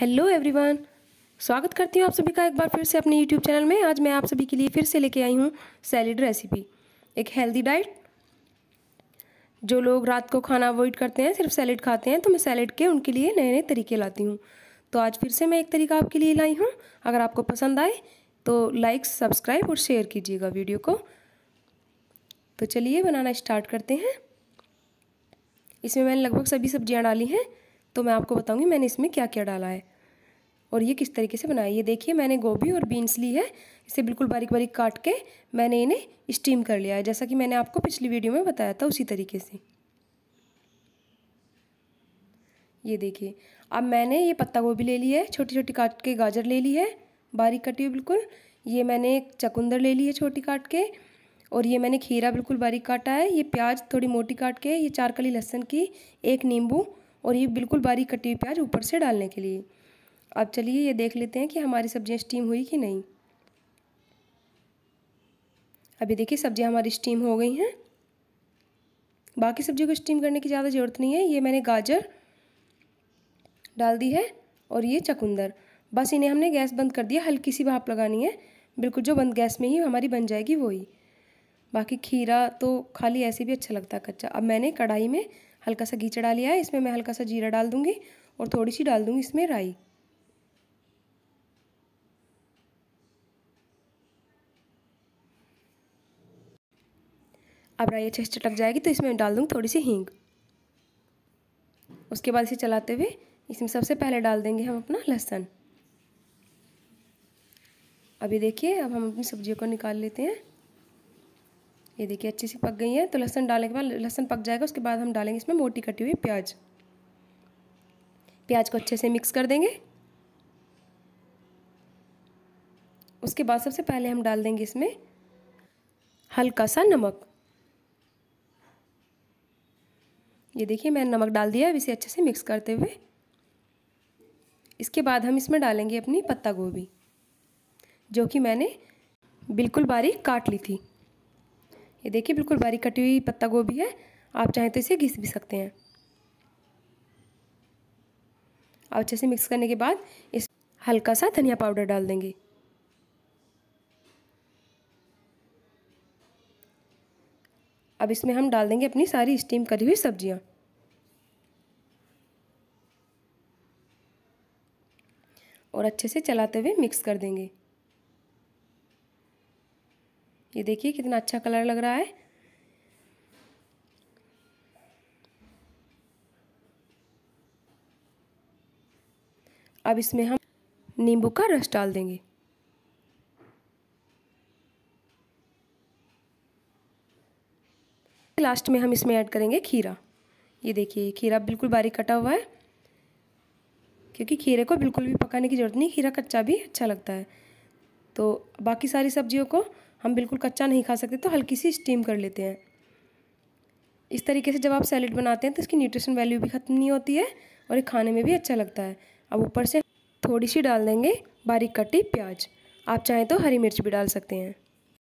hello everyone स्वागत करती हूँ आप सभी का एक बार फिर से अपने यूट्यूब चैनल में आज मैं आप सभी के लिए फिर से लेके आई हूँ सैलड रेसिपी एक हेल्दी डाइट जो लोग रात को खाना अवॉइड करते हैं सिर्फ सैलड खाते हैं तो मैं सैलड के उनके लिए नए नए तरीके लाती हूँ तो आज फिर से मैं एक तरीका आपके लिए लाई हूँ अगर आपको पसंद आए तो लाइक सब्सक्राइब और शेयर कीजिएगा वीडियो को तो चलिए बनाना स्टार्ट करते हैं इसमें मैंने लगभग सभी सब्जियाँ डाली हैं तो मैं आपको बताऊँगी मैंने इसमें क्या क्या डाला है और ये किस तरीके से बनाया ये देखिए मैंने गोभी और बीन्स ली है इसे बिल्कुल बारीक बारीक काट के मैंने इन्हें स्टीम कर लिया है जैसा कि मैंने आपको पिछली वीडियो में बताया था उसी तरीके से ये देखिए अब मैंने ये पत्ता गोभी ले ली है छोटी छोटी काट के गाजर ले ली है बारीक कटी हुई बिल्कुल ये मैंने चकुंदर ले ली है छोटी काट के और ये मैंने खीरा बिल्कुल बारीक काटा है ये प्याज थोड़ी मोटी काट के ये चार कली लहसुन की एक नींबू और ये बिल्कुल बारीक कटी हुई प्याज ऊपर से डालने के लिए अब चलिए ये देख लेते हैं कि हमारी सब्ज़ियाँ स्टीम हुई कि नहीं अभी देखिए सब्ज़ियाँ हमारी स्टीम हो गई हैं बाकी सब्ज़ियों को स्टीम करने की ज़्यादा ज़रूरत नहीं है ये मैंने गाजर डाल दी है और ये चकुंदर बस इन्हें हमने गैस बंद कर दिया हल्की सी भाप लगानी है बिल्कुल जो बंद गैस में ही हमारी बन जाएगी वही बाकी खीरा तो खाली ऐसे भी अच्छा लगता है कच्चा अब मैंने कढ़ाई में हल्का सा घी चढ़ा लिया है इसमें मैं हल्का सा जीरा डाल दूँगी और थोड़ी सी डाल दूँगी इसमें राई अब राई अच्छे से चटक जाएगी तो इसमें डाल दूँगी थोड़ी सी हींग उसके बाद इसे चलाते हुए इसमें सबसे पहले डाल देंगे हम अपना लहसुन अभी देखिए अब हम अपनी सब्जियों को निकाल लेते हैं ये देखिए अच्छी सी पक गई है तो लहसन डालने के बाद लहसन पक जाएगा उसके बाद हम डालेंगे इसमें मोटी कटी हुई प्याज प्याज को अच्छे से मिक्स कर देंगे उसके बाद सबसे पहले हम डाल देंगे इसमें हल्का सा नमक ये देखिए मैंने नमक डाल दिया अब इसे अच्छे से मिक्स करते हुए इसके बाद हम इसमें डालेंगे अपनी पत्ता गोभी जो कि मैंने बिल्कुल बारीक काट ली थी ये देखिए बिल्कुल बारीक कटी हुई पत्ता गोभी है आप चाहें तो इसे घिस भी सकते हैं और अच्छे से मिक्स करने के बाद इस हल्का सा धनिया पाउडर डाल देंगे अब इसमें हम डाल देंगे अपनी सारी स्टीम करी हुई सब्जियां और अच्छे से चलाते हुए मिक्स कर देंगे ये देखिए कितना अच्छा कलर लग रहा है अब इसमें हम नींबू का रस डाल देंगे लास्ट में हम इसमें ऐड करेंगे खीरा ये देखिए खीरा बिल्कुल बारीक कटा हुआ है क्योंकि खीरे को बिल्कुल भी पकाने की ज़रूरत नहीं खीरा कच्चा भी अच्छा लगता है तो बाकी सारी सब्जियों को हम बिल्कुल कच्चा नहीं खा सकते तो हल्की सी स्टीम कर लेते हैं इस तरीके से जब आप सैलड बनाते हैं तो इसकी न्यूट्रिशन वैल्यू भी ख़त्म नहीं होती है और ये खाने में भी अच्छा लगता है अब ऊपर से थोड़ी सी डाल देंगे बारीक कटी प्याज आप चाहें तो हरी मिर्च भी डाल सकते हैं